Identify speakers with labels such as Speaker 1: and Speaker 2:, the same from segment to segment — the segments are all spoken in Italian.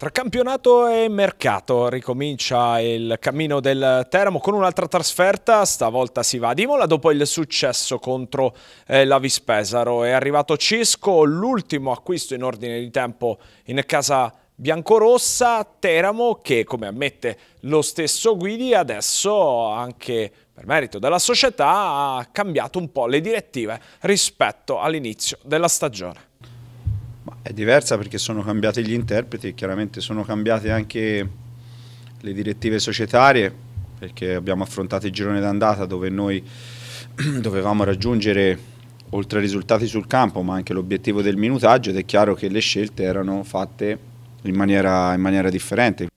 Speaker 1: Tra campionato e mercato ricomincia il cammino del Teramo con un'altra trasferta, stavolta si va a Imola dopo il successo contro eh, la Vispesaro. È arrivato Cisco, l'ultimo acquisto in ordine di tempo in casa biancorossa, Teramo che come ammette lo stesso Guidi adesso anche per merito della società ha cambiato un po' le direttive rispetto
Speaker 2: all'inizio della stagione. È diversa perché sono cambiati gli interpreti e chiaramente sono cambiate anche le direttive societarie perché abbiamo affrontato il girone d'andata dove noi dovevamo raggiungere oltre ai risultati sul campo ma anche l'obiettivo del minutaggio ed è chiaro che le scelte erano fatte in maniera, in maniera differente.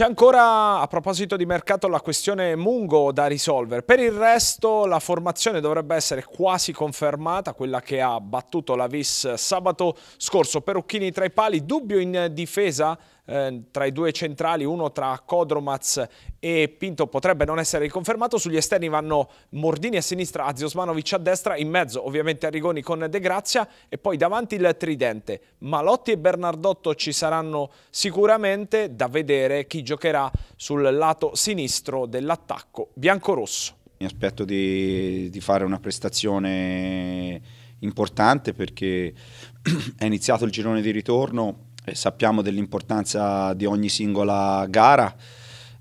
Speaker 1: C'è ancora, a proposito di mercato, la questione Mungo da risolvere. Per il resto la formazione dovrebbe essere quasi confermata, quella che ha battuto la Vis sabato scorso. Perucchini tra i pali, dubbio in difesa Ehm, tra i due centrali, uno tra Kodromaz e Pinto potrebbe non essere riconfermato, sugli esterni vanno Mordini a sinistra, Aziosmanovic a destra, in mezzo ovviamente Arrigoni con De Grazia e poi davanti il tridente. Malotti e Bernardotto ci saranno sicuramente da vedere chi giocherà sul lato sinistro dell'attacco biancorosso.
Speaker 2: Mi aspetto di, di fare una prestazione importante perché è iniziato il girone di ritorno sappiamo dell'importanza di ogni singola gara,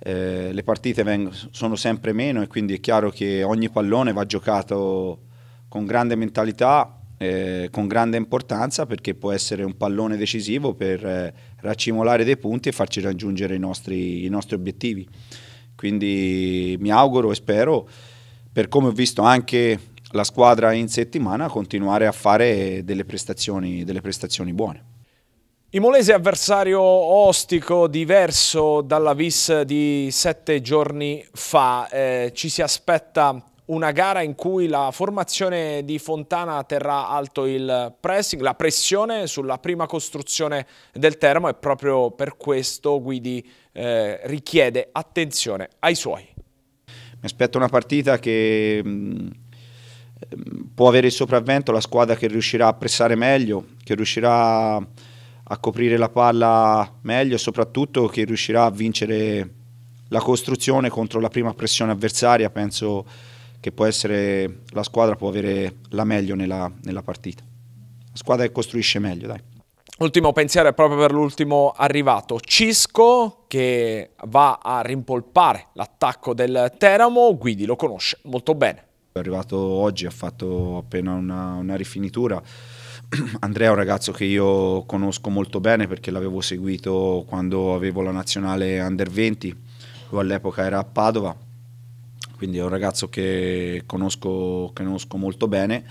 Speaker 2: eh, le partite vengono, sono sempre meno e quindi è chiaro che ogni pallone va giocato con grande mentalità, eh, con grande importanza perché può essere un pallone decisivo per eh, raccimolare dei punti e farci raggiungere i nostri, i nostri obiettivi. Quindi mi auguro e spero, per come ho visto anche la squadra in settimana, continuare a fare delle prestazioni, delle prestazioni buone.
Speaker 1: Imolese avversario ostico diverso dalla Vis di sette giorni fa. Eh, ci si aspetta una gara in cui la formazione di Fontana terrà alto il pressing, la pressione sulla prima costruzione del termo e proprio per questo Guidi eh, richiede attenzione ai suoi.
Speaker 2: Mi aspetto una partita che mm, ehm, può avere il sopravvento la squadra che riuscirà a pressare meglio, che riuscirà a a coprire la palla meglio e soprattutto che riuscirà a vincere la costruzione contro la prima pressione avversaria, penso che può essere, la squadra può avere la meglio nella, nella partita. La squadra che costruisce meglio, dai.
Speaker 1: Ultimo pensiero è proprio per l'ultimo arrivato, Cisco che va a rimpolpare l'attacco del Teramo, Guidi lo conosce
Speaker 2: molto bene. È arrivato oggi, ha fatto appena una, una rifinitura, Andrea è un ragazzo che io conosco molto bene perché l'avevo seguito quando avevo la nazionale under 20, lui all'epoca era a Padova, quindi è un ragazzo che conosco, conosco molto bene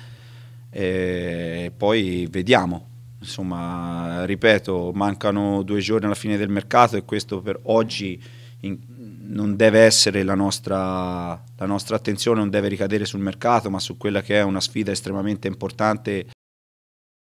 Speaker 2: e poi vediamo. Insomma, ripeto, mancano due giorni alla fine del mercato e questo per oggi in, non deve essere la nostra, la nostra attenzione, non deve ricadere sul mercato, ma su quella che è una sfida estremamente importante.